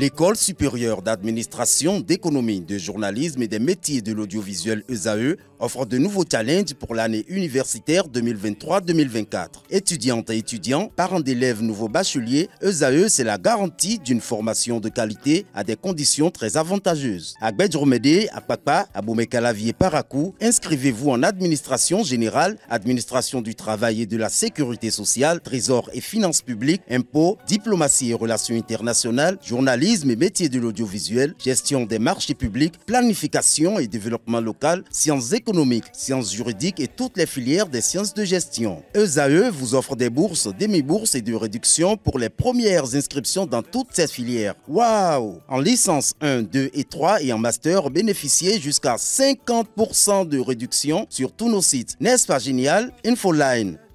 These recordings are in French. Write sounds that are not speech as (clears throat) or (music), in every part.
L'école supérieure d'administration, d'économie, de journalisme et des métiers de l'audiovisuel ESAE offre de nouveaux challenges pour l'année universitaire 2023-2024. Étudiantes et étudiants, parents d'élèves nouveaux bacheliers, eux à eux, c'est la garantie d'une formation de qualité à des conditions très avantageuses. À Bedromede, à Papa, à et Parakou, inscrivez-vous en administration générale, administration du travail et de la sécurité sociale, trésor et finances publiques, impôts, diplomatie et relations internationales, journalisme et métiers de l'audiovisuel, gestion des marchés publics, planification et développement local, sciences économiques, sciences juridiques et toutes les filières des sciences de gestion. ESAE e vous offre des bourses, des demi-bourses et de réductions pour les premières inscriptions dans toutes ces filières. Waouh En licence 1, 2 et 3 et en master, bénéficiez jusqu'à 50% de réduction sur tous nos sites. N'est-ce pas génial Infoline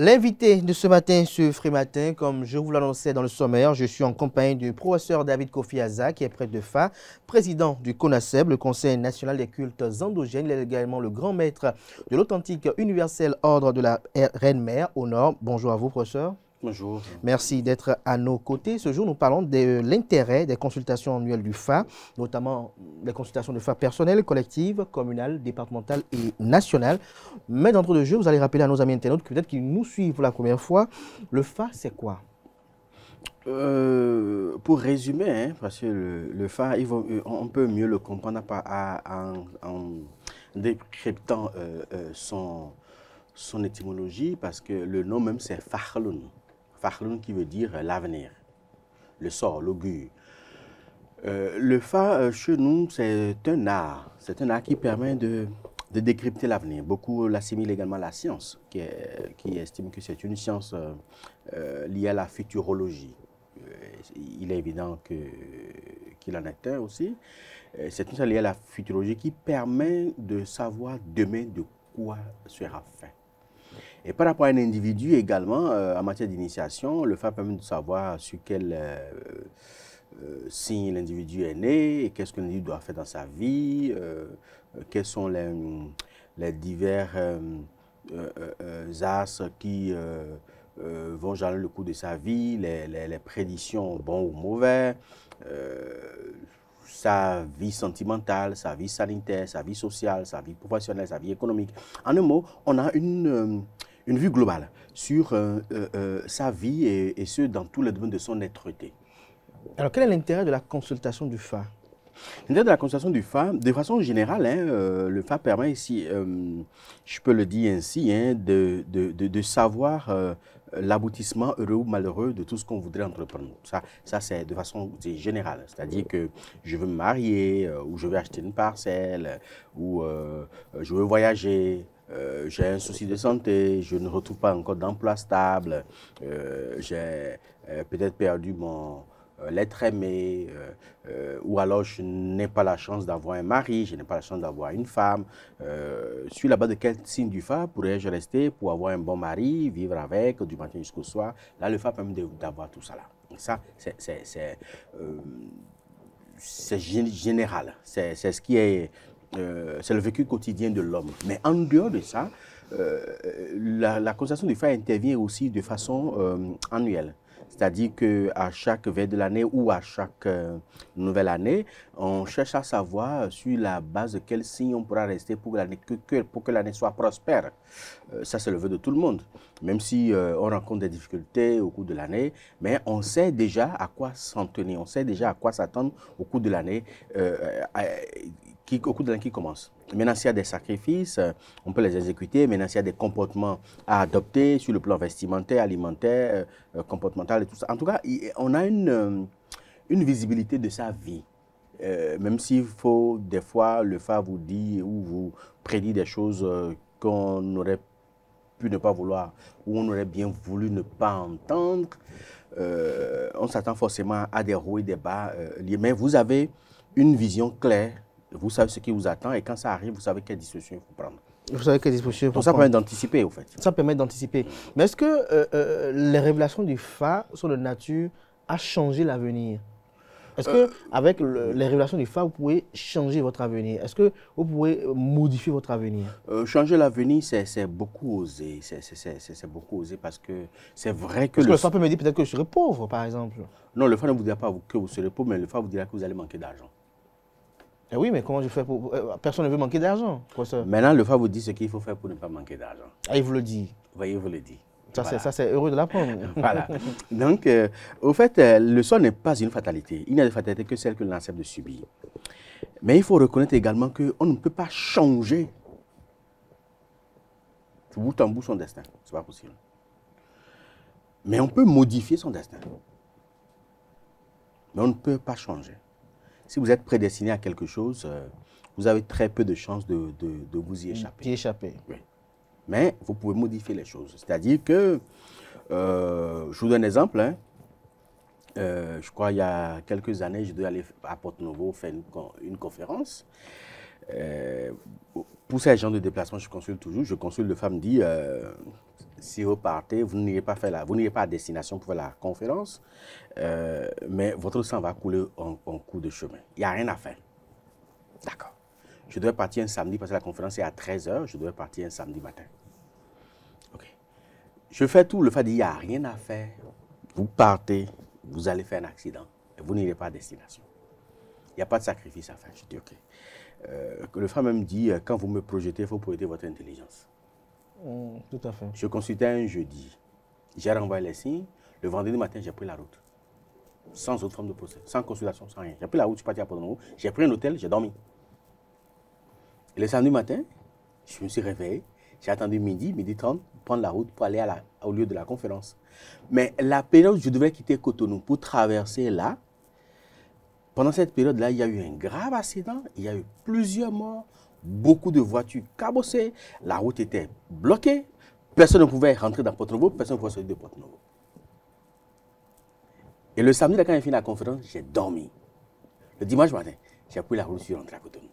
L'invité de ce matin ce Free Matin, comme je vous l'annonçais dans le sommaire, je suis en compagnie du professeur David Kofi Aza, qui est prêtre de FA, président du CONASEB, le Conseil national des cultes endogènes. Il est également le grand maître de l'authentique universel ordre de la Reine-Mère au Nord. Bonjour à vous, professeur. Bonjour. Merci d'être à nos côtés. Ce jour, nous parlons de l'intérêt des consultations annuelles du FA, notamment les consultations de FA personnelles, collectives, communales, départementales et nationales. Mais d'entre deux jeu, vous allez rappeler à nos amis internautes que peut-être qu'ils nous suivent pour la première fois. Le FA, c'est quoi euh, pour résumer, hein, parce que le, FA, euh, on peut mieux le comprendre en, décryptant euh, son, son étymologie, parce que le nom même, c'est Fahlun. Fahlun qui veut dire euh, l'avenir, le sort, l'augure. Euh, le fa euh, chez nous, c'est un art. C'est un art qui permet de, décrypter l'avenir. Beaucoup l'assimilent également à la science, qui, estime que c'est une science liée à la futurologie. Il est évident que, qu'il en est un aussi. C'est une science liée à la futurologie qui permet de savoir demain de quoi sera fait. Et par rapport à un individu également, euh, en matière d'initiation, le fait permet de savoir sur quel euh, euh, signe l'individu est né, qu'est-ce que l'individu doit faire dans sa vie, quels sont les, les divers as qui vont jalonner le cours de sa vie, les, les, les prédictions bons ou mauvais, sa vie sentimentale, sa vie sanitaire, sa vie sociale, sa vie professionnelle, sa vie économique. En un mot, on a une une vue globale sur euh, euh, euh, sa vie et, ce, dans tous les domaines de son être Alors, quel est l'intérêt de la consultation du FA L'intérêt de la consultation du FA, de façon générale, hein, le FA permet, si je peux le dire ainsi, hein, de, de, de, de, savoir l'aboutissement heureux ou malheureux de tout ce qu'on voudrait entreprendre. Ça, ça c'est de façon générale. C'est-à-dire que je veux me marier, ou je veux acheter une parcelle, ou je veux voyager, euh, j'ai un souci de santé, je ne retrouve pas encore d'emploi stable, euh, j'ai euh, peut-être perdu mon lettre aimé, ou alors je n'ai pas la chance d'avoir un mari, je n'ai pas la chance d'avoir une femme. suis là-bas de quel signe du fa, pourrais-je rester pour avoir un bon mari, vivre avec du matin jusqu'au soir Là, le phare permet d'avoir tout ça là. ça, c'est général. C'est ce qui est euh, c'est le vécu quotidien de l'homme. Mais en dehors de ça, euh, la, la constatation du fait intervient aussi de façon euh, annuelle. C'est-à-dire qu'à chaque veille de l'année ou à chaque nouvelle année, on cherche à savoir sur la base de quel signe on pourra rester pour que, pour que l'année soit prospère. ça, c'est le vœu de tout le monde. Même si on rencontre des difficultés au cours de l'année, mais on sait déjà à quoi s'en tenir, on sait déjà à quoi s'attendre au cours de l'année qui, au coup de l'année qui commence. Maintenant, s'il y a des sacrifices, euh, on peut les exécuter. Maintenant, s'il y a des comportements à adopter sur le plan vestimentaire, alimentaire, euh, euh, comportemental et tout ça. En tout cas, on a une, une visibilité de sa vie. même s'il faut, des fois, le phare vous dit ou vous prédit des choses qu'on aurait pu ne pas vouloir ou on aurait bien voulu ne pas entendre, on s'attend forcément à des hauts et des bas. mais vous avez une vision claire vous savez ce qui vous attend et quand ça arrive, vous savez quelle disposition il faut prendre. Vous savez quelle disposition il faut Ça permet d'anticiper, au fait. Ça permet d'anticiper. Mais est-ce que euh, euh, les révélations du FA sur la nature a changé l'avenir est-ce que euh, avec les révélations du FA, vous pouvez changer votre avenir Est-ce que vous pouvez modifier votre avenir Changer l'avenir, c'est beaucoup osé. C'est beaucoup oser parce que c'est vrai que... Parce que le FA peut me dire peut-être que je serai pauvre, par exemple. Non, le FA ne vous dira pas que vous serez pauvre, mais le FA vous dira que vous allez manquer d'argent. Eh oui, mais comment je fais pour... Euh, personne ne veut manquer d'argent, Maintenant, le FA vous dit ce qu'il faut faire pour ne pas manquer d'argent. Ah, il vous le dit Oui, il vous le dit. Ça, c'est heureux de l'apprendre. (laughs) voilà. Donc, euh, au fait, euh, le sort n'est pas une fatalité. Il n'y a de fatalité que celle que l'on accepte de subir. Mais il faut reconnaître également qu'on ne peut pas changer tout bout en bout son destin. Ce n'est pas possible. Mais on peut modifier son destin. Mais on ne peut pas changer si vous êtes prédestiné à quelque chose, euh, vous avez très peu de chances de, vous y échapper. échapper. Oui. Mais vous pouvez modifier les choses. C'est-à-dire que, euh, je vous donne un exemple, hein. euh, je crois il y a quelques années, je dois aller à porte Novo faire une, conférence. pour ces gens de déplacement, je consulte toujours. Je consulte le dit si vous partez, vous n'irez pas faire vous pas à destination pour faire la conférence, euh, mais votre sang va couler en, cours de chemin. Il n'y a rien à faire. D'accord. Je dois partir un samedi parce que la conférence est à 13h, je devais partir un samedi matin. OK. Je fais tout, le fait dit, il n'y a rien à faire. Vous partez, vous allez faire un accident et vous n'irez pas à destination. Il n'y a pas de sacrifice à faire. Je dis, OK. Euh, le frère même dit, euh, quand vous me projetez, il faut projeter votre intelligence. Mm, tout à fait. Je consultais un jeudi. J'ai renvoyé les signes. Le vendredi matin, j'ai pris la route. Sans autre forme de procès, sans consultation, sans rien. J'ai pris la route, je suis parti à Porto J'ai pris un hôtel, j'ai dormi. le samedi matin, je me suis réveillé. J'ai attendu midi, midi 30, prendre la route pour aller au lieu de la conférence. Mais la période où je devais quitter Cotonou pour traverser là, pendant cette période-là, il y a eu un grave accident, il y a eu plusieurs morts, beaucoup de voitures cabossées, la route était bloquée, personne ne pouvait rentrer dans Porte-Nouveau, personne ne pouvait sortir de Porte-Nouveau. Et le samedi, quand j'ai fini la conférence, j'ai dormi. Le dimanche matin, j'ai pris la route sur rentré à Cotonou.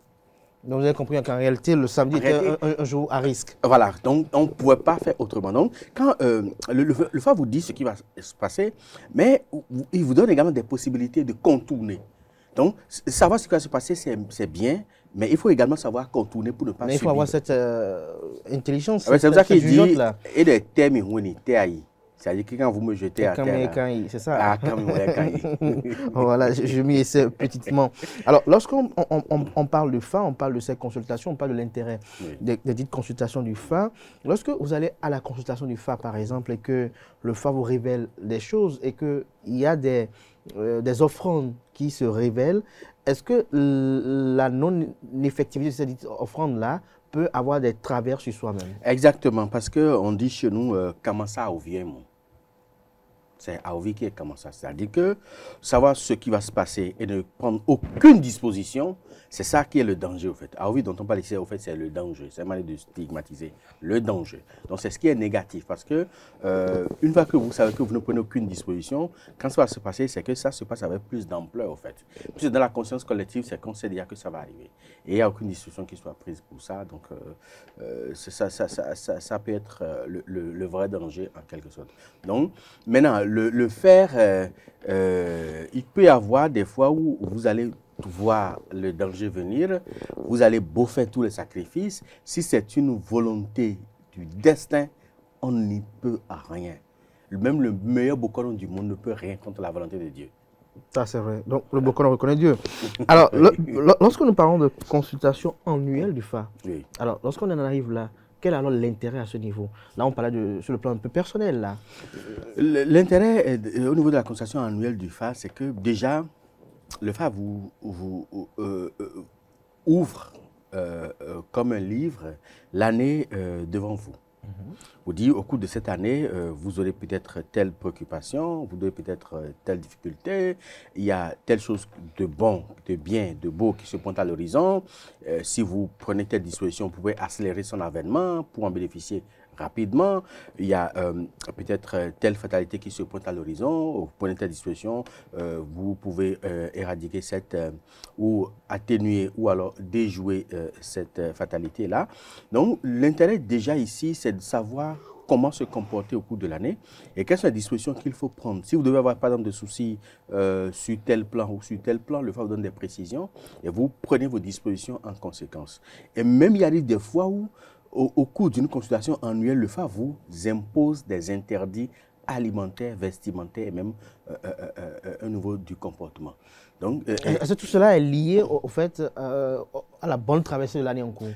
Donc vous avez compris qu'en réalité, le samedi était un, jour à risque. Voilà, donc on ne pouvait pas faire autrement. Donc, quand euh, le, le, le FA vous dit ce qui va se passer, mais il vous donne également des possibilités de contourner. Donc, savoir ce qui va se passer, c'est bien, mais il faut également savoir contourner pour ne pas Mais il faut avoir cette euh, intelligence. Ah c'est pour ça qu'il dit, et des termes c'est-à-dire que quand vous me jetez à terre... c'est ça Ah, (laughs) Voilà, je, m'y essaie petitement. Alors, lorsqu'on on, on, parle du FA, on parle de ces consultations, on parle de l'intérêt des, dites consultations du FA. Lorsque vous allez à la consultation du FA, par exemple, et que le FA vous révèle des choses et qu'il y a des, euh, des offrandes qui se révèlent, est-ce que la non-effectivité de cette offrande-là peut avoir des travers sur soi-même Exactement, parce qu'on dit chez nous, euh, comment ça vient, c'est Aouvi qui a commencé ça. C'est-à-dire que savoir ce qui va se passer et ne prendre aucune disposition, c'est ça qui est le danger, au fait. Aouvi, dont on parle ici, au fait, c'est le danger. C'est mal de stigmatiser le danger. Donc, c'est ce qui est négatif parce que euh, une fois que vous savez que vous ne prenez aucune disposition, quand ça va se passer, c'est que ça se passe avec plus d'ampleur, au fait. Plus dans la conscience collective, c'est qu'on sait déjà que ça va arriver. Et il n'y a aucune disposition qui soit prise pour ça. Donc, euh, euh, ça, ça, ça, ça, peut être le, le vrai danger, en quelque sorte. Donc, maintenant, le, faire, euh, euh, il peut y avoir des fois où vous allez voir le danger venir, vous allez beau faire tous les sacrifices. Si c'est une volonté du destin, on n'y peut à rien. Même le meilleur bocoron du monde ne peut rien contre la volonté de Dieu. Ça, c'est vrai. Donc, le bocoron reconnaît Dieu. Alors, (laughs) lorsque nous parlons de consultation annuelle du phare, alors, lorsqu'on en arrive là, quel est alors l'intérêt à ce niveau Là, on parlait de, sur le plan un peu personnel. là. L'intérêt au niveau de la consultation annuelle du FA, c'est que déjà, le FA vous, euh, euh, ouvre euh, comme un livre l'année devant vous. Vous dit, au cours de cette année, euh, vous aurez peut-être telle préoccupation, vous aurez peut-être euh, telle difficulté, il y a telle chose de bon, de bien, de beau qui se pointe à l'horizon. Euh, si vous prenez telle disposition, vous pouvez accélérer son avènement pour en bénéficier rapidement, il y a euh, peut-être euh, telle fatalité qui se pointe à l'horizon, vous prenez telle disposition, euh, vous pouvez éradiquer cette, ou atténuer, ou alors déjouer cette fatalité-là. Donc, l'intérêt déjà ici, c'est de savoir comment se comporter au cours de l'année et quelles sont les dispositions qu'il faut prendre. Si vous devez avoir, par exemple, des soucis sur tel plan ou sur tel plan, le FA donne des précisions et vous prenez vos dispositions en conséquence. Et même, il y a des fois où au, cours d'une consultation annuelle, le FA vous impose des interdits alimentaires, vestimentaires et même un euh, euh, euh, niveau du comportement. Donc, Est-ce que tout cela est lié au, fait à la bonne traversée de l'année en cours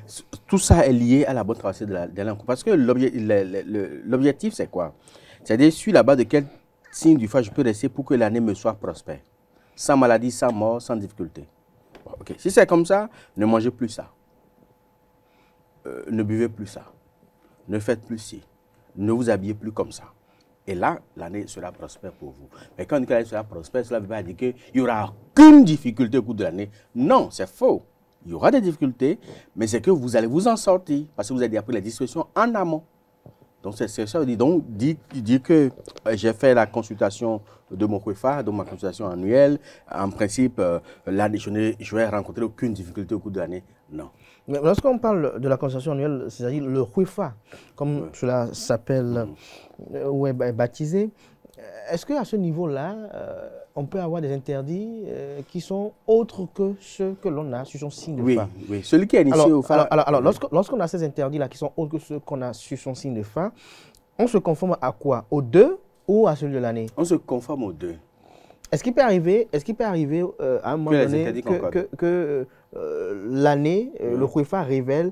Tout ça est lié à la bonne traversée de l'année en cours. Parce que l'objectif, c'est quoi C'est-à-dire suis la base de quel signe du FA je peux rester pour que l'année me soit prospère Sans maladie, sans mort, sans difficulté. Si c'est comme ça, ne mangez plus ça. Euh, ne buvez plus ça, ne faites plus ci, ne vous habillez plus comme ça. Et là, l'année sera prospère pour vous. Mais quand on dit l'année sera prospère, cela ne veut pas dire qu'il n'y aura aucune difficulté au cours de l'année. Non, c'est faux. Il y aura des difficultés, mais c'est que vous allez vous en sortir parce que vous avez appris la discussion en amont. Donc, c'est ça. Donc, dit, dit que euh, j'ai fait la consultation de mon CUEFA, donc ma consultation annuelle. En principe, euh, l'année, je, ne vais rencontrer aucune difficulté au cours de l'année. Non. Lorsqu'on parle de la consécration annuelle, c'est-à-dire le ruifa, comme cela s'appelle mm. euh, ou est baptisé, est-ce qu'à ce, niveau-là, euh, on peut avoir des interdits euh, qui sont autres que ceux que l'on a sur son signe de fin Oui, celui qui est initié au fin. Alors, mm. lorsqu'on a ces interdits-là qui sont autres que ceux qu'on a sur son signe de fin, on se conforme à quoi Aux deux ou à celui de l'année On se conforme aux deux. Est-ce qu'il peut arriver, est-ce qu'il peut arriver euh, à un moment que donné que, euh, l'année, euh, mm. le CUEFA révèle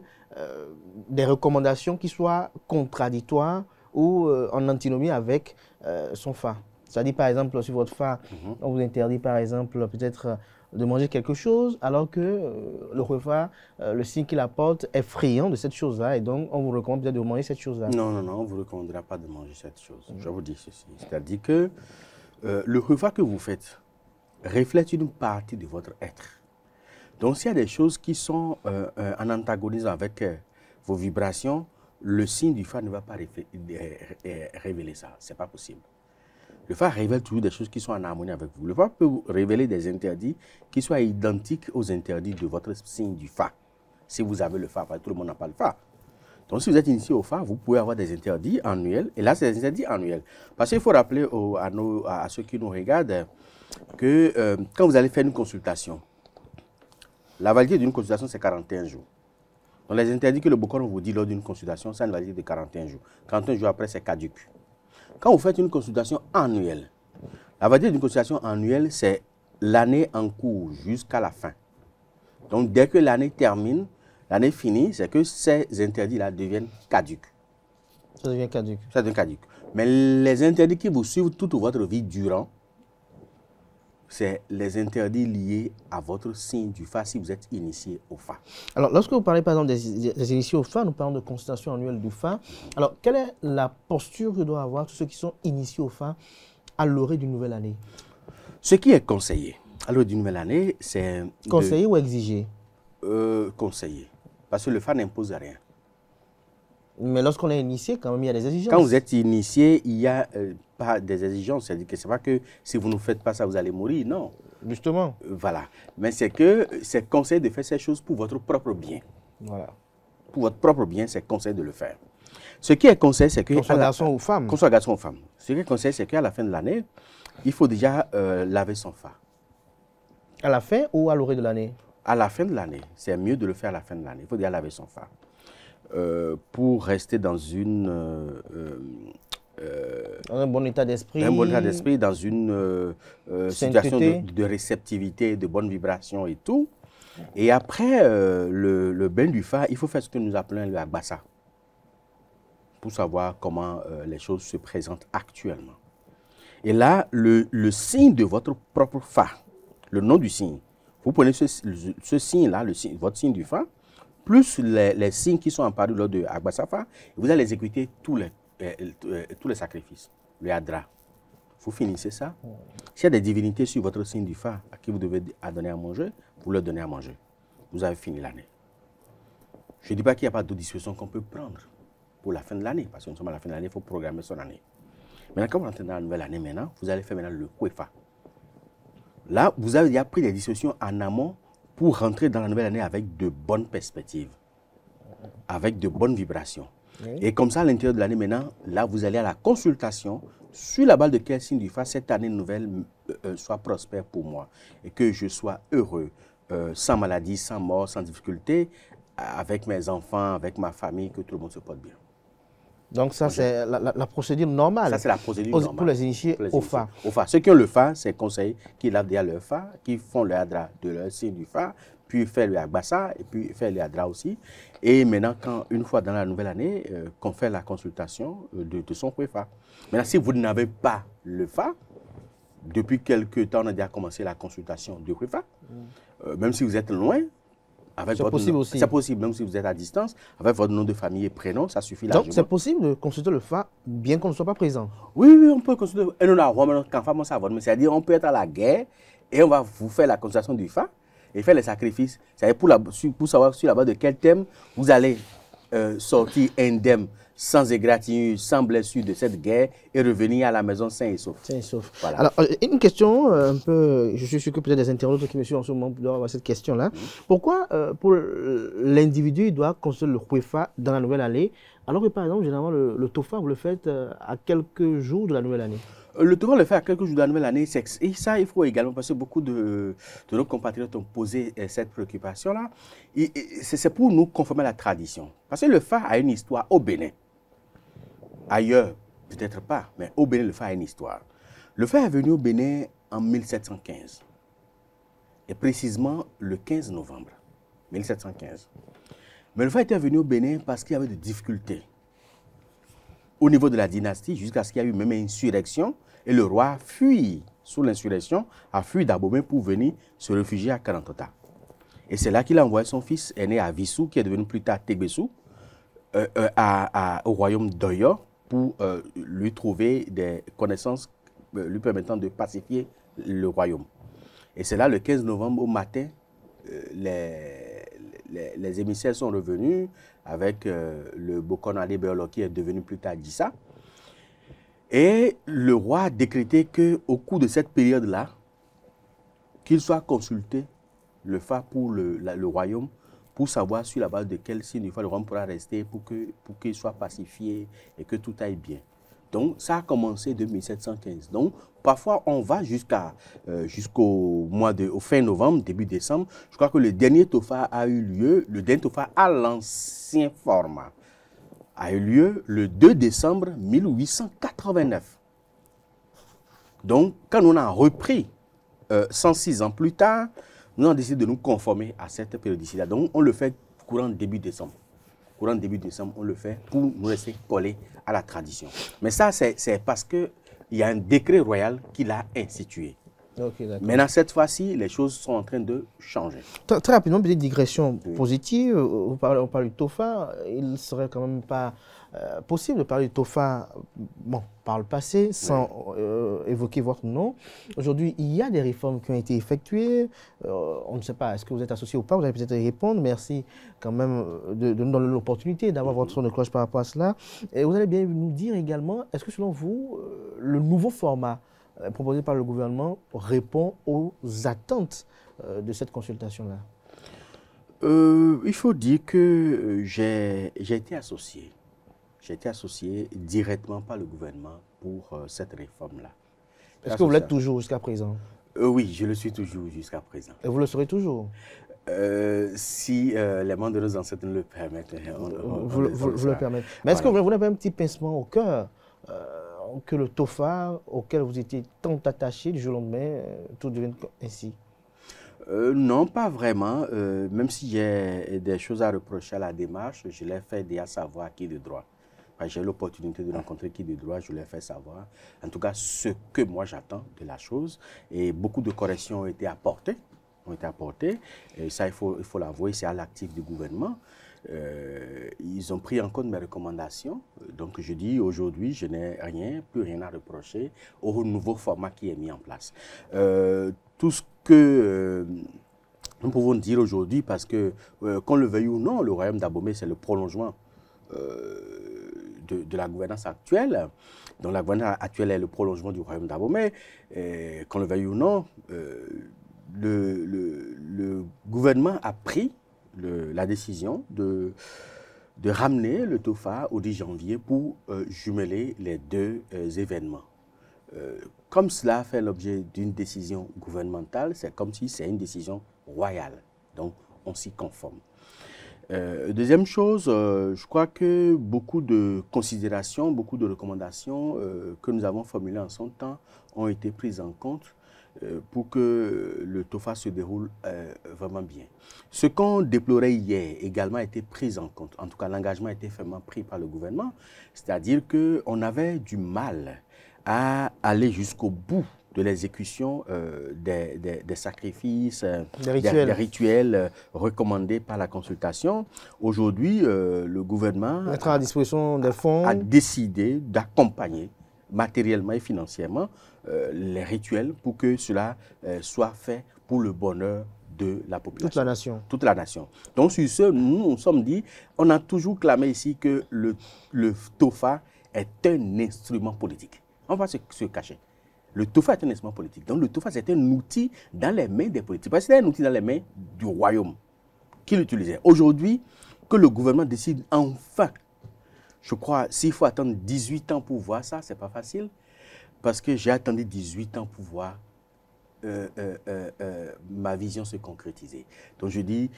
des recommandations qui soient contradictoires ou en antinomie avec son FA C'est-à-dire, par exemple, si votre FA, mm-hmm. on vous interdit, par exemple, peut-être de manger quelque chose, alors que le repas, le signe qu'il apporte est friand de cette chose-là, et donc on vous recommande peut-être de manger cette chose-là. Non, non, non, on ne vous recommandera pas de manger cette chose. Je mm. vous dis ceci. C'est-à-dire que euh, le repas que vous faites reflète une partie de votre être. Donc s'il y a des choses qui sont euh, euh, en antagonisme avec vos vibrations, le signe du fa ne va pas révéler ça. Ce n'est pas possible. Le fa révèle toujours des choses qui sont en harmonie avec vous. Le fa peut révéler des interdits qui soient identiques aux interdits de votre signe du fa. Si vous avez le phare, tout le monde n'a pas le fa. Donc, si vous êtes initié au phare, vous pouvez avoir des interdits annuels. Et là, c'est des interdits annuels. Parce qu'il faut rappeler à, ceux qui nous regardent que euh, quand vous allez faire une consultation, la validité d'une consultation, c'est 41 jours. Donc, les interdits que le Bocon vous dit lors d'une consultation, c'est une validité de 41 jours. 41 jours après, c'est caduque. Quand vous faites une consultation annuelle, la validité d'une consultation annuelle, c'est l'année en cours jusqu'à la fin. Donc, dès que l'année termine, l'année finie, c'est que ces interdits-là deviennent caduques. Ça devient caduque. Ça devient caduque. Mais les interdits qui vous suivent toute votre vie durant, c'est les interdits liés à votre signe du Fa si vous êtes initié au Fa. Alors, lorsque vous parlez par exemple des, initiés au Fa, nous parlons de consultation annuelle du Fa. Alors, quelle est la posture que doivent avoir ceux qui sont initiés au Fa à l'orée d'une nouvelle année Ce qui est conseillé à l'orée d'une nouvelle année, c'est. Conseillé ou exigé euh, Conseiller. Parce que le phare n'impose rien. Mais lorsqu'on est initié, quand même, il y a des exigences. Quand vous êtes initié, il n'y a euh, pas des exigences. C'est-à-dire que ce n'est pas que si vous ne faites pas ça, vous allez mourir. Non. Justement. Euh, voilà. Mais c'est que c'est conseil de faire ces choses pour votre propre bien. Voilà. Pour votre propre bien, c'est conseil de le faire. Ce qui est conseil, c'est que. Qu'on ou femme. Qu'on soit garçon ou femme. Ce qui est conseil, c'est qu'à la fin de l'année, il faut déjà euh, laver son phare. À la fin ou à l'orée de l'année à la fin de l'année. C'est mieux de le faire à la fin de l'année. Il faut déjà laver son phare. Euh, pour rester dans une... Euh, euh, euh un bon état d'esprit. Un bon état d'esprit, dans une situation de, réceptivité, de bonne vibration et tout. Et après le, bain du phare, il faut faire ce que nous appelons le bassa pour savoir comment les choses se présentent actuellement. Et là, le, le signe de votre propre phare, le nom du signe, vous prenez ce, signe-là, votre signe du fa plus les, signes qui sont apparus lors de Agbasafa, vous allez exécuter tous les, euh, euh, tous les sacrifices, le Hadra. Vous finissez ça. S'il y a des divinités sur votre signe du phare à qui vous devez donner à manger, vous leur donnez à manger. Vous avez fini l'année. Je ne dis pas qu'il n'y a pas d'autres dispositions qu'on peut prendre pour la fin de l'année, parce que nous sommes à la fin de l'année, il faut programmer son année. Maintenant, quand vous rentrez dans la nouvelle année, maintenant, vous allez faire maintenant le Kwefa. Là, vous avez déjà pris des discussions en amont pour rentrer dans la nouvelle année avec de bonnes perspectives, avec de bonnes vibrations. Et comme ça, à l'intérieur de l'année maintenant, là, vous allez à la consultation sur la balle de quel signe du face cette année nouvelle euh, euh, soit prospère pour moi et que je sois heureux, euh, sans maladie, sans mort, sans difficulté, avec mes enfants, avec ma famille, que tout le monde se porte bien. Donc ça, c'est la, procédure normale. Ça, c'est la procédure normale. Pour les initiés, au, FA. au Ceux qui ont le FA, c'est conseil qui lavent déjà le FA, qui font le hadra de leur signe du FA, puis faire le Agbassa, et puis faire le hadra aussi. Et maintenant, quand, une fois dans la nouvelle année, euh, qu'on fait la consultation euh, de, son préfa. Maintenant, si vous n'avez pas le FA, depuis quelques temps, on a déjà commencé la consultation du préfa. Mm. Euh, même si vous êtes loin, c'est possible aussi. C'est possible, même si vous êtes à distance, avec votre nom de famille et prénom, ça suffit Donc, c'est possible de consulter le FA bien qu'on ne soit pas présent Oui, oui, on peut consulter. Et nous, la quand FA, c'est-à-dire on peut être à la guerre et on va vous faire la consultation du FA et faire les sacrifices. C'est-à-dire pour, savoir sur la base de quel thème vous allez euh, sorti indemne, sans égratignure, sans blessure de cette guerre et revenir à la maison sain et sauf. Sain et sauf. Alors, euh, une question euh, un peu, je suis sûr que peut-être des internautes qui me suivent en ce moment doivent avoir cette question-là. Mm-hmm. Pourquoi, pour l'individu, il doit construire le Kwefa dans la nouvelle année, alors que par exemple, généralement, le, le Tofa, vous le faites à quelques jours de la nouvelle année le Togo le fait à quelques jours de la nouvelle année. Et ça, il faut également, parce que beaucoup de, nos compatriotes ont posé euh, cette préoccupation-là. C'est pour nous conformer à la tradition. Parce que le phare a une histoire au Bénin. Ailleurs, peut-être pas, mais au Bénin, le faire a une histoire. Le phare est venu au Bénin en 1715. Et précisément le 15 novembre 1715. Mais le phare était venu au Bénin parce qu'il y avait des difficultés au niveau de la dynastie, jusqu'à ce qu'il y ait eu même une insurrection et le roi fuit sous l'insurrection, a fui d'Abomey pour venir se réfugier à Karantota. Et c'est là qu'il a envoyé son fils aîné à Vissou, qui est devenu plus tard Tegbessou, euh, euh, à, au royaume d'Oyo pour euh, lui trouver des connaissances lui permettant de pacifier le royaume. Et c'est là, le 15 novembre, au matin, les, les, émissaires sont revenus avec le Bokon Ali Beolo, qui est devenu plus tard Dissa. Et le roi a décrété qu'au cours de cette période-là, qu'il soit consulté le FA pour le, royaume, pour savoir sur la base de quel signe le royaume pourra rester pour qu'il pour qu'il soit pacifié et que tout aille bien. Donc, ça a commencé en 1715. Donc, parfois, on va jusqu'à euh, jusqu'au mois de au fin novembre, début décembre. Je crois que le dernier Tofa a eu lieu, le dernier Tofa à l'ancien format a eu lieu le 2 décembre 1889. Donc, quand on a repris 106 euh, ans plus tard, nous avons décidé de nous conformer à cette périodicité-là. Donc, on le fait courant début décembre. Courant début décembre, on le fait pour nous laisser coller à la tradition. Mais ça, c'est parce qu'il y a un décret royal qui l'a institué. Mais Maintenant, cette fois-ci, les choses sont en train de changer. très rapidement, petite digression positive. Euh, on parle, on du TOFA. Il ne serait quand même pas euh, possible de parler du TOFA bon, par le passé sans euh, évoquer votre nom. Aujourd'hui, il y a des réformes qui ont été effectuées. on ne sait pas, est-ce que vous êtes associé ou pas Vous allez peut-être y répondre. Merci quand même de, nous donner l'opportunité d'avoir mm-hmm. votre son de cloche par rapport à cela. Et vous allez bien nous dire également, est-ce que selon vous, le nouveau format euh, proposé par le gouvernement répond aux attentes euh, de cette consultation-là euh, Il faut dire que j'ai été associé. J'ai été associé directement par le gouvernement pour cette réforme-là. Est-ce que vous l'êtes toujours jusqu'à présent Oui, je le suis toujours jusqu'à présent. Et vous le serez toujours si les membres de nos ancêtres le permettent. vous, le permettez. Mais est-ce que vous n'avez un petit pincement au cœur que le TOFA auquel vous étiez tant attaché du jour au lendemain, euh, tout devient ainsi euh, non, pas vraiment. Euh, même s'il y des choses à reprocher à la démarche, je l'ai fait déjà savoir qui de droit. J'ai l'opportunité de rencontrer qui de droit, je l'ai fait savoir. En tout cas, ce que moi j'attends de la chose. Et beaucoup de corrections ont été apportées. Ont apportées. Et ça, il faut l'avouer, il faut c'est à l'actif du gouvernement. Euh, ils ont pris en compte mes recommandations. Donc je dis aujourd'hui, je n'ai rien, plus rien à reprocher au nouveau format qui est mis en place. Euh, tout ce que euh, nous pouvons dire aujourd'hui, parce que qu'on le veuille ou non, le royaume d'Abomey, c'est le prolongement de, la gouvernance actuelle. Donc la gouvernance actuelle est le prolongement du royaume d'Abomey. Qu'on le veuille ou non, le, le gouvernement a pris la décision de, de ramener le TOFA au 10 janvier pour euh, jumeler les deux euh, événements. Euh, comme cela fait l'objet d'une décision gouvernementale, c'est comme si c'est une décision royale. Donc, on s'y conforme. deuxième chose, je crois que beaucoup de considérations, beaucoup de recommandations que nous avons formulées en son temps ont été prises en compte euh, pour que le TOFA se déroule euh, vraiment bien. Ce qu'on déplorait hier également a été pris en compte. En tout cas, l'engagement a été fermement pris par le gouvernement. C'est-à-dire qu'on avait du mal à aller jusqu'au bout de l'exécution euh, des, sacrifices, des rituels, recommandés par la consultation. Aujourd'hui, le gouvernement à disposition des fonds. a décidé d'accompagner matériellement et financièrement euh, les rituels pour que cela euh, soit fait pour le bonheur de la population. Toute la nation. Toute la nation. Donc sur ce, nous nous sommes dit, on a toujours clamé ici que le, le TOFA est un instrument politique. On va se, cacher. Le TOFA est un instrument politique. Donc le TOFA, c'est un outil dans les mains des politiques. Parce que c'est un outil dans les mains du royaume qui l'utilisait. Aujourd'hui, que le gouvernement décide enfin, je crois, s'il faut attendre 18 ans pour voir ça, c'est pas facile parce que j'ai attendu 18 ans pour voir euh, euh, euh, ma vision se concrétiser. Donc je dis,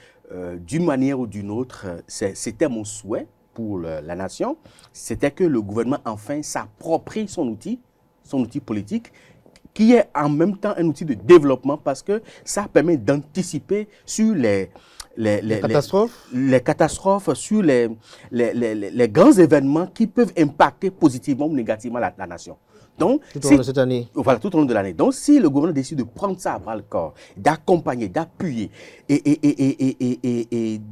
d'une manière ou d'une autre, c'était mon souhait pour la nation, c'était que le gouvernement enfin s'approprie son outil, son outil politique, qui est en même temps un outil de développement parce que ça permet d'anticiper sur les, les, catastrophes. les, catastrophes, sur les, les, grands événements qui peuvent impacter positivement ou négativement la nation tout au long de cette année. tout au long de l'année. Donc, si le gouvernement décide de prendre ça à bras le corps, d'accompagner, d'appuyer et,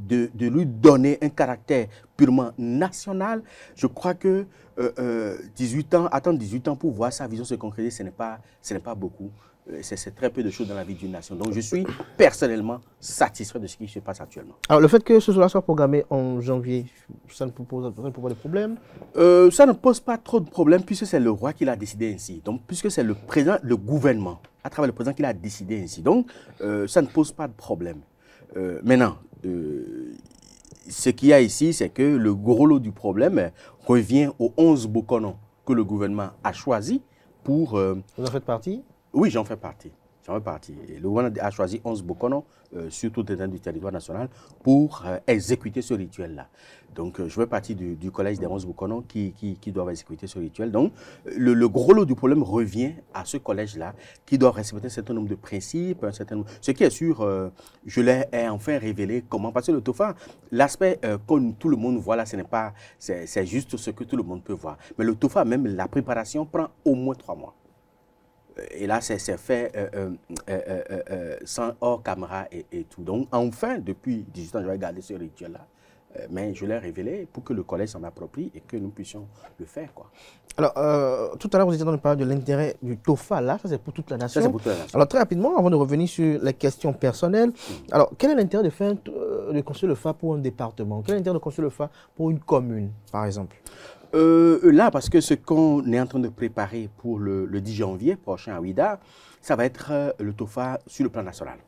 de, lui donner un caractère purement national, je crois que 18 euh, euh, ans, attendre 18 ans pour voir sa vision se concrétiser, ce n'est pas, pas beaucoup. Euh, c'est très peu de choses dans la vie d'une nation. Donc je suis personnellement satisfait de ce qui se passe actuellement. Alors le fait que ce soit programmé en janvier, ça ne pose, pas de problème euh, Ça ne pose pas trop de problème puisque c'est le roi qui l'a décidé ainsi. Donc puisque c'est le président, le gouvernement, à travers le président qui l'a décidé ainsi. Donc euh, ça ne pose pas de problème. maintenant, ce qu'il y a ici, c'est que le gros lot du problème revient aux 11 boconons que le gouvernement a choisi pour... Vous en faites partie oui, j'en fais partie. J'en fais partie. le Rwanda a choisi 11 Bokono, euh, surtout surtout le du territoire national, pour euh, exécuter ce rituel-là. Donc, euh, je fais partie du, collège des 11 Bokono qui, qui, doivent exécuter ce rituel. Donc, le, gros lot du problème revient à ce collège-là, qui doit respecter un certain nombre de principes, Ce qui est sûr, je l'ai enfin révélé comment passer le TOFA. L'aspect que tout le monde voit là, ce n'est pas... C'est juste ce que tout le monde peut voir. Mais le TOFA, même la préparation, prend au moins trois mois et là, c'est fait euh, euh, euh, sans hors caméra et, tout. Donc, enfin, depuis 18 ans, je vais regarder ce rituel-là. Euh, mais je l'ai révélé pour que le collège s'en approprie et que nous puissions le faire. Quoi. Alors, euh, tout à l'heure, vous étiez train de parler de l'intérêt du TOFA, là, ça c'est pour, pour toute la nation. Alors, très rapidement, avant de revenir sur les questions personnelles, hmm. alors, quel est l'intérêt de, euh, de construire le FA pour un département Quel est l'intérêt de construire le FA pour une commune, par exemple là, parce que ce qu'on est en train de préparer pour le, 10 janvier prochain à Ouida, ça va être le TOFA sur le plan national.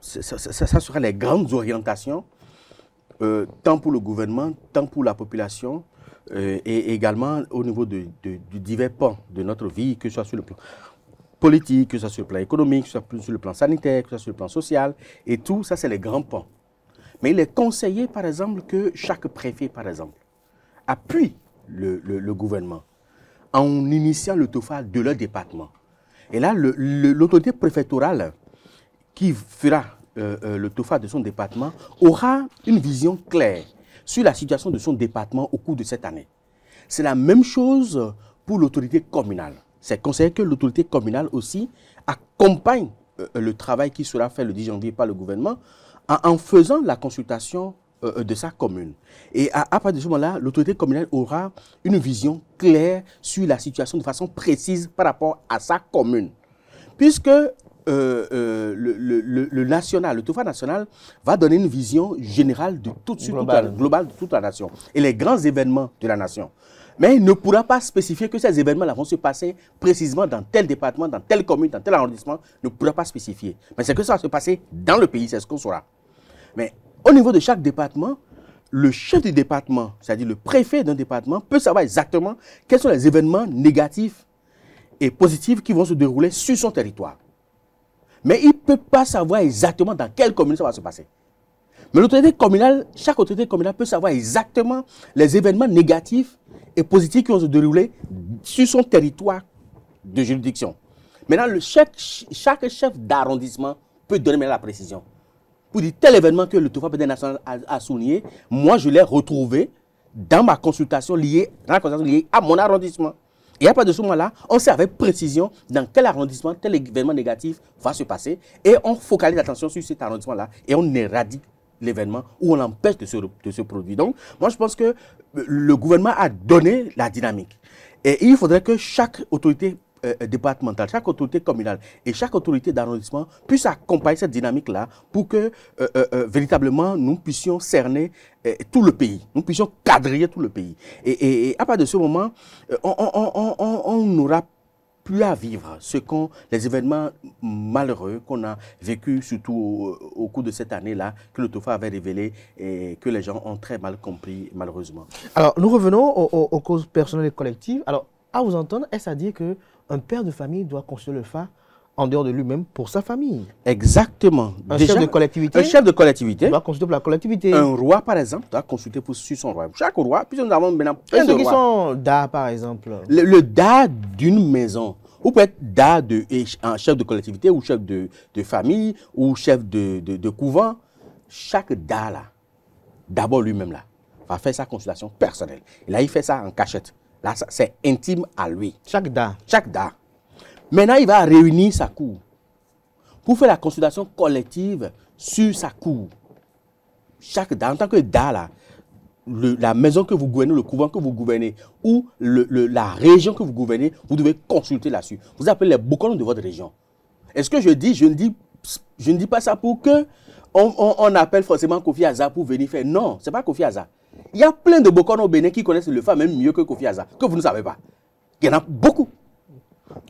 ça sera les grandes orientations euh, tant pour le gouvernement, tant pour la population, euh, et également au niveau de, divers pans de notre vie, que ce soit sur le plan politique, que ce soit sur le plan économique, que ce soit sur le plan sanitaire, que ce soit sur le plan social, et tout ça, c'est les grands pans. Mais il est conseillé, par exemple, que chaque préfet, par exemple, appuie le, gouvernement en initiant le TOFA de leur département. Et là, l'autorité préfectorale qui fera euh, euh, le TOFA de son département aura une vision claire sur la situation de son département au cours de cette année. C'est la même chose pour l'autorité communale. C'est conseillé que l'autorité communale aussi accompagne euh, le travail qui sera fait le 10 janvier par le gouvernement en, faisant la consultation de sa commune. Et à, partir de ce moment-là, l'autorité communale aura une vision claire sur la situation de façon précise par rapport à sa commune. Puisque euh, euh, le, national, le TOFA national, va donner une vision générale de tout, suite global globale de toute la nation et les grands événements de la nation. Mais il ne pourra pas spécifier que ces événements-là vont se passer précisément dans tel département, dans telle commune, dans tel arrondissement. Il ne pourra pas spécifier. Mais c'est que ça va se passer dans le pays, c'est ce qu'on saura. Mais au niveau de chaque département, le chef du département, c'est-à-dire le préfet d'un département, peut savoir exactement quels sont les événements négatifs et positifs qui vont se dérouler sur son territoire. Mais il ne peut pas savoir exactement dans quelle commune ça va se passer. Mais l'autorité communale, chaque autorité communale peut savoir exactement les événements négatifs et positifs qui vont se dérouler sur son territoire de juridiction. Maintenant, le chaque chef d'arrondissement peut donner la précision. Pour dire tel événement que le Toufapé a, a, souligné, moi je l'ai retrouvé dans ma consultation liée à mon arrondissement. Et à partir pas de moment là. On sait avec précision dans quel arrondissement tel événement négatif va se passer et on focalise l'attention sur cet arrondissement-là et on éradique l'événement ou on l'empêche de se produire. Donc, moi, je pense que le gouvernement a donné la dynamique. Et il faudrait que chaque autorité euh, euh, départemental, départementale, chaque autorité communale et chaque autorité d'arrondissement puisse accompagner cette dynamique-là pour que euh, véritablement nous puissions cerner tout le pays, nous puissions cadrer tout le pays. Et, à partir de ce moment, on, on, aura plus à vivre ce qu'on, les événements malheureux qu'on a vécu surtout au, cours de cette année-là, que le TOFA avait révélé et que les gens ont très mal compris, malheureusement. Alors, nous revenons aux, aux causes personnelles et collectives. Alors, à vous entendre, est-ce à dire que un père de famille doit consulter le phare en dehors de lui-même pour sa famille. Exactement. Un chef de collectivité. Un chef de collectivité. Doit consulter pour la collectivité. Un roi, par exemple, doit consulter pour son roi. Chaque roi, puisque nous avons maintenant un ceux qui sont da, par exemple. Le, da d'une maison. Ou peut être da de un chef de collectivité ou chef de, famille ou chef de, couvent. Chaque da là, d'abord lui-même là, va faire sa consultation personnelle. là, il fait ça en cachette. Là, c'est intime à lui. Chaque da. Chaque da. Maintenant, il va réunir sa cour pour faire la consultation collective sur sa cour. Chaque da, en tant que da, la maison que vous gouvernez, le couvent que vous gouvernez, ou la région que vous gouvernez, vous devez consulter là-dessus. Vous appelez les boucons de votre région. Est-ce que je dis, je ne dis, je ne dis pas ça pour que on, appelle forcément Kofi Aza pour venir faire. Non, ce n'est pas Kofi Aza. Il y a plein de Bokono au Bénin qui connaissent le FA même mieux que Kofi Aza, que vous ne savez pas. Il y en a beaucoup.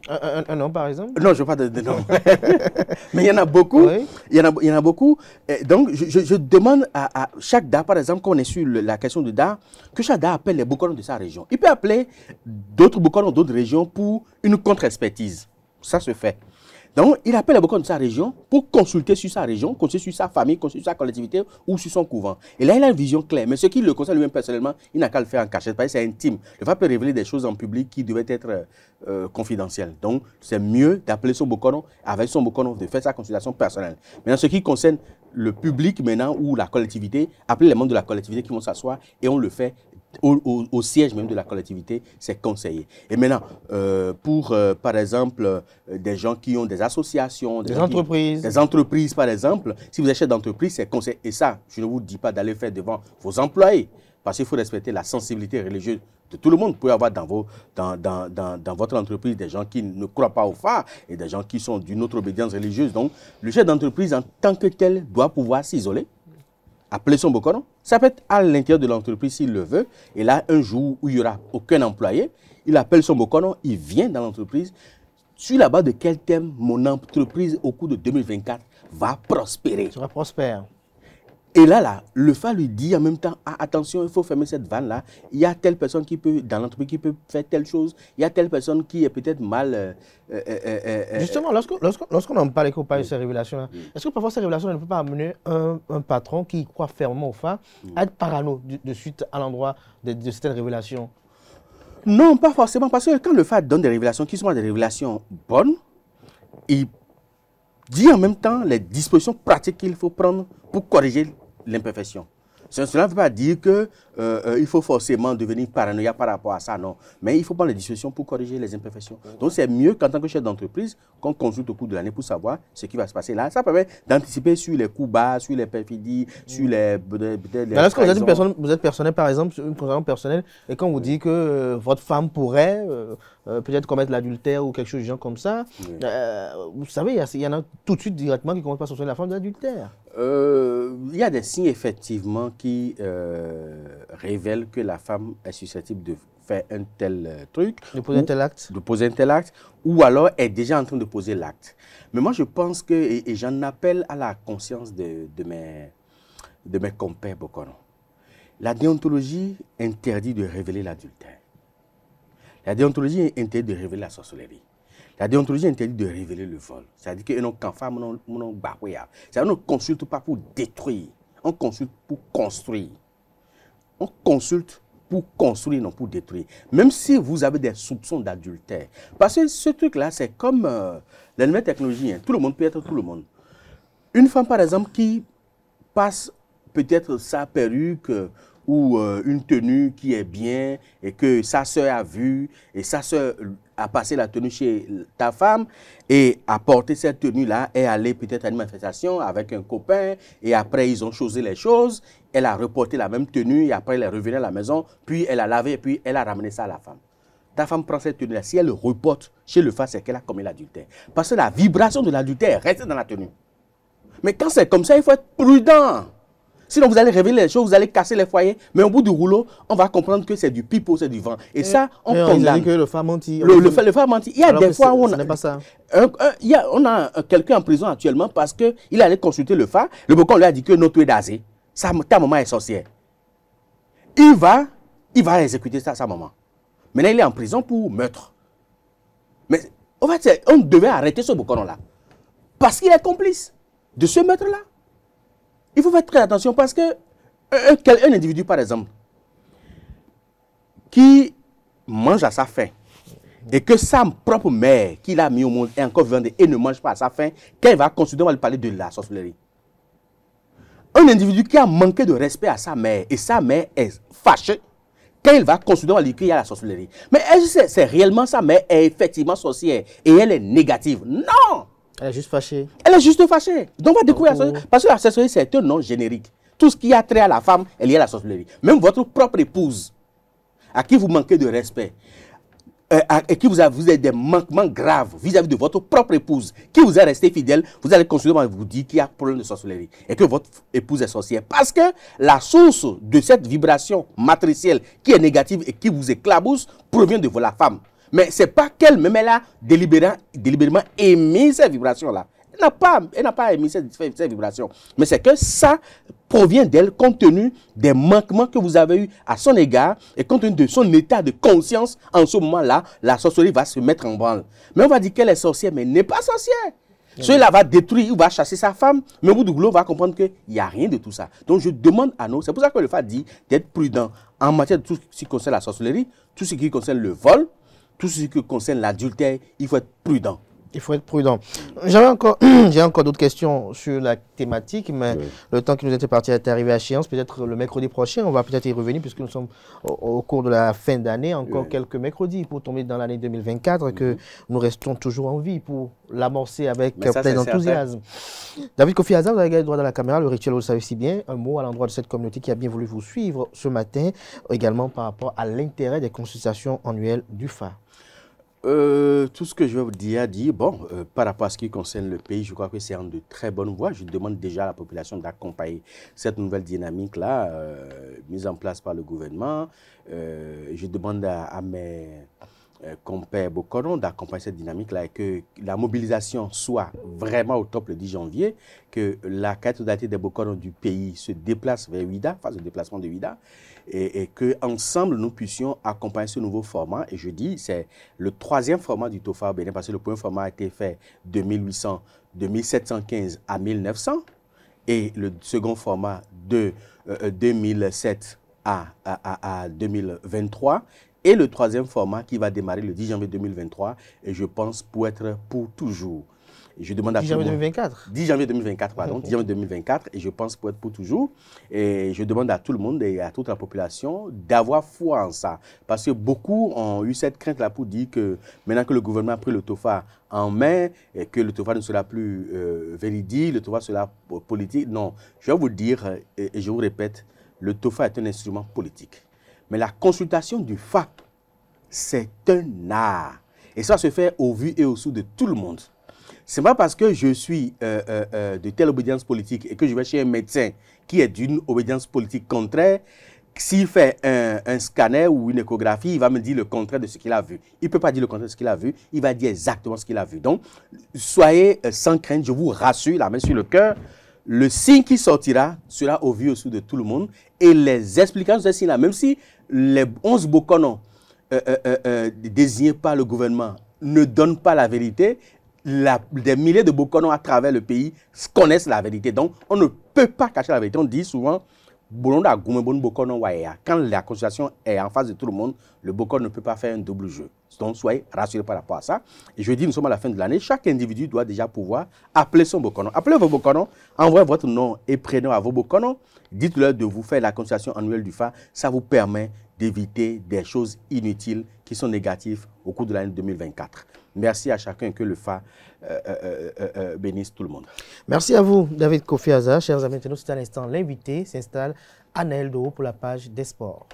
Un, nom, par exemple Non, je ne veux pas de, nom. (laughs) Mais il y en a beaucoup. Il, y en a, beaucoup. donc, je, demande à, chaque DA, par exemple, quand on est sur la question de DA, que chaque DA appelle les Bokono de sa région. Il peut appeler d'autres Bokono d'autres régions pour une contre-expertise. Ça se fait. Donc, il appelle beaucoup de sa région pour consulter sur sa région, consulter sur sa famille, consulter sur sa collectivité ou sur son couvent. Et là, il a une vision claire. Mais ce qui le concerne lui-même personnellement, il n'a qu'à le faire en cachette, parce que c'est intime. Le pape peut révéler des choses en public qui devaient être euh, confidentielles. Donc, c'est mieux d'appeler son bocono, avec son bocono, de faire sa consultation personnelle. Maintenant, ce qui concerne le public maintenant ou la collectivité, appelez les membres de la collectivité qui vont s'asseoir et on le fait au, siège même de la collectivité, c'est conseillé. Et maintenant, euh, pour, euh, par exemple, euh, des gens qui ont des associations, des, entreprises. des entreprises, par exemple, si vous êtes chef d'entreprise, c'est conseillé. Et ça, je ne vous dis pas d'aller faire devant vos employés, parce qu'il faut respecter la sensibilité religieuse de tout le monde. Vous pouvez avoir dans, vos, dans, votre entreprise des gens qui ne croient pas au phare et des gens qui sont d'une autre obédience religieuse. Donc, le chef d'entreprise, en tant que tel, doit pouvoir s'isoler, appeler son bocoron, ça peut être à l'intérieur de l'entreprise s'il le veut. Et là, un jour où il n'y aura aucun employé, il appelle son boconon, il vient dans l'entreprise. Sur la base de quel thème mon entreprise au cours de 2024 va prospérer. Ça va prospérer. Et là, là, le FA lui dit en même temps, ah, attention, il faut fermer cette vanne-là. Il y a telle personne qui peut, dans l'entreprise, qui peut faire telle chose. Il y a telle personne qui est peut-être mal... Euh, euh, euh, Justement, lorsque Justement, lorsqu'on en parle et qu'on parle de ces révélations-là, est-ce que parfois ces révélations ne peuvent pas amener un, patron qui croit fermement au FA à être parano de, suite à l'endroit de, cette révélation Non, pas forcément, parce que quand le FA donne des révélations qui sont des révélations bonnes, il dit en même temps les dispositions pratiques qu'il faut prendre pour corriger l'imperfection. Cela ne veut pas dire que euh, euh, il faut forcément devenir paranoïa par rapport à ça, non. Mais il faut prendre les discussions pour corriger les imperfections. Donc c'est mieux qu'en tant que chef d'entreprise, qu'on consulte au cours de l'année pour savoir ce qui va se passer là. Ça permet d'anticiper sur les coups bas, sur les perfidies, sur les... vous êtes, personne, vous êtes personnel, par exemple, une considération personnelle, et quand vous dit que euh, votre femme pourrait peut-être commettre l'adultère ou quelque chose du genre comme ça, vous savez, il y, en a tout de suite directement qui ne commencent pas à soupçonner la femme d'adultère. Il y a des signes, effectivement, qui révèle que la femme est susceptible de faire un tel euh, truc. De poser un tel acte. De poser Ou alors est déjà en train de poser l'acte. Mais moi, je pense que, et, j'en appelle à la conscience de, mes, de mes compères Bokono. La déontologie interdit de révéler l'adultère. La déontologie interdit de révéler la sorcellerie. La déontologie interdit de révéler le vol. C'est-à-dire que ne consulte pas pour détruire, on consulte pour construire. On consulte pour construire, non pour détruire. Même si vous avez des soupçons d'adultère. Parce que ce truc-là, c'est comme la euh, les nouvelles hein. Tout le monde peut être tout le monde. Une femme, par exemple, qui passe peut-être sa perruque euh, ou euh, une tenue qui est bien et que sa sœur a vu et sa sœur a passé la tenue chez ta femme et a porté cette tenue-là et allée peut-être à une manifestation avec un copain et après ils ont choisi les choses, elle a reporté la même tenue et après elle est revenue à la maison, puis elle a lavé et puis elle a ramené ça à la femme. Ta femme prend cette tenue-là, si elle le reporte chez le femme, c'est qu'elle a commis l'adultère. Parce que la vibration de l'adultère reste dans la tenue. Mais quand c'est comme ça, il faut être prudent. Sinon, vous allez révéler les choses, vous allez casser les foyers, mais au bout du rouleau, on va comprendre que c'est du pipeau, c'est du vent. Et, ça, on condamne. que le phare Le, le, Il y a des fois où on a. Pas ça. on a quelqu'un en prison actuellement parce qu'il allait consulter le phare. Le bocon lui a dit que notre est d'Azé. Ta maman est sorcière. Il va, il va exécuter ça, sa maman. Maintenant, il est en prison pour meurtre. Mais en fait, on devait arrêter ce bocon là Parce qu'il est complice de ce meurtre-là il faut faire très attention parce que un, euh, euh, un, individu, par exemple, qui mange à sa faim, et que sa propre mère, qui l'a mis au monde, est encore vivante et ne mange pas à sa faim, quand va considérer on va lui parler de la sorcellerie. Un individu qui a manqué de respect à sa mère, et sa mère est fâchée, quand il va considérer on lui qu'il y a la sorcellerie. Mais est-ce que c'est réellement sa mère est effectivement sorcière et elle est négative Non elle est juste fâchée. Elle est juste fâchée. Donc on va découvrir la ah Parce que la sorcellerie, c'est un nom générique. Tout ce qui a trait à la femme est y à la sorcellerie. Même votre propre épouse, à qui vous manquez de respect, euh, et qui vous, a, vous des manquements graves vis-à-vis de votre propre épouse, qui vous est resté fidèle, vous allez à vous dire qu'il y a problème de sorcellerie et que votre épouse est sorcière. Parce que la source de cette vibration matricielle qui est négative et qui vous éclabousse provient de la femme. Mais ce n'est pas qu'elle-même, elle a délibérément, délibérément émis ces vibrations-là. Elle n'a pas, pas émis cette vibrations. Mais c'est que ça provient d'elle compte tenu des manquements que vous avez eu à son égard et compte tenu de son état de conscience en ce moment-là, la sorcellerie va se mettre en branle. Mais on va dire qu'elle est sorcière, mais elle n'est pas sorcière. Celui-là va détruire ou va chasser sa femme, mais au bout va comprendre qu'il n'y a rien de tout ça. Donc je demande à nous, c'est pour ça que le fat dit d'être prudent en matière de tout ce qui concerne la sorcellerie, tout ce qui concerne le vol, tout ce qui concerne l'adultère, il faut être prudent. Il faut être prudent. J'avais encore, (clears throat) j'ai encore d'autres questions sur la thématique, mais le temps qui nous était parti est arrivé à séance, Peut-être le mercredi prochain, on va peut-être y revenir puisque nous sommes au, cours de la fin d'année, encore quelques mercredis pour tomber dans l'année 2024 que mhm. nous restons toujours en vie pour l'amorcer avec plein d'enthousiasme. David Kofi Hazard, vous avez le droit dans la caméra, le rituel, vous le savez si bien. Un mot à l'endroit de cette communauté qui a bien voulu vous suivre ce matin, également par rapport à l'intérêt des consultations annuelles du FA. Euh, tout ce que je vais dire, dire bon, euh, par rapport à ce qui concerne le pays, je crois que c'est en de très bonne voie. Je demande déjà à la population d'accompagner cette nouvelle dynamique-là, euh, mise en place par le gouvernement. je demande à mes euh, compère Bocoron d'accompagner cette dynamique-là et que la mobilisation soit vraiment au top le 10 janvier, que la carte d'identité des Bocoron du pays se déplace vers UIDA, face au déplacement de vida et, et que ensemble nous puissions accompagner ce nouveau format. Et je dis, c'est le troisième format du TOFA au Bénin, parce que le premier format a été fait de 1800, 1715 à 1900, et le second format de 2007 euh, euh, à, à, à, 2023 et le troisième format qui va démarrer le 10 janvier 2023, et je pense pour être pour toujours. je demande à 10 janvier 2024 10 janvier 2024, pardon. 10 janvier 2024, et je pense pour être pour toujours. Et je demande à tout le monde et à toute la population d'avoir foi en ça. Parce que beaucoup ont eu cette crainte-là pour dire que maintenant que le gouvernement a pris le TOFA en main, et que le TOFA ne sera plus euh, véridique, le TOFA sera politique. Non, je vais vous dire, euh, et, et je vous répète, le TOFA est un instrument politique. Mais la consultation du FAP, c'est un art. Et ça se fait au vu et au sous de tout le monde. Ce n'est pas parce que je suis euh, euh, euh, de telle obédience politique et que je vais chez un médecin qui est d'une obédience politique contraire, s'il fait un, un, scanner ou une échographie, il va me dire le contraire de ce qu'il a vu. Il ne peut pas dire le contraire de ce qu'il a vu, il va dire exactement ce qu'il a vu. Donc, soyez sans crainte, je vous rassure, la main sur le cœur, le signe qui sortira sera au vu au de tout le monde. Et les explications de ce signe-là, même si les 11 bocanons euh, euh, euh, désignés par le gouvernement ne donnent pas la vérité, la, des milliers de bocanons à travers le pays connaissent la vérité. Donc, on ne peut pas cacher la vérité. On dit souvent, quand la consultation est en face de tout le monde, le Bokon ne peut pas faire un double jeu. Donc soyez rassurés par rapport à ça. Et je dis, nous sommes à la fin de l'année. Chaque individu doit déjà pouvoir appeler son boconon. Appelez vos boconons, envoyez votre nom et prénom à vos boconons. Dites-leur de vous faire la consultation annuelle du FA. Ça vous permet d'éviter des choses inutiles qui sont négatives au cours de l'année 2024. Merci à chacun que le FA euh, euh, euh, bénisse tout le monde. Merci à vous, David Kofi Chers amis, c'est à l'instant l'invité s'installe à Naël pour la page des sports.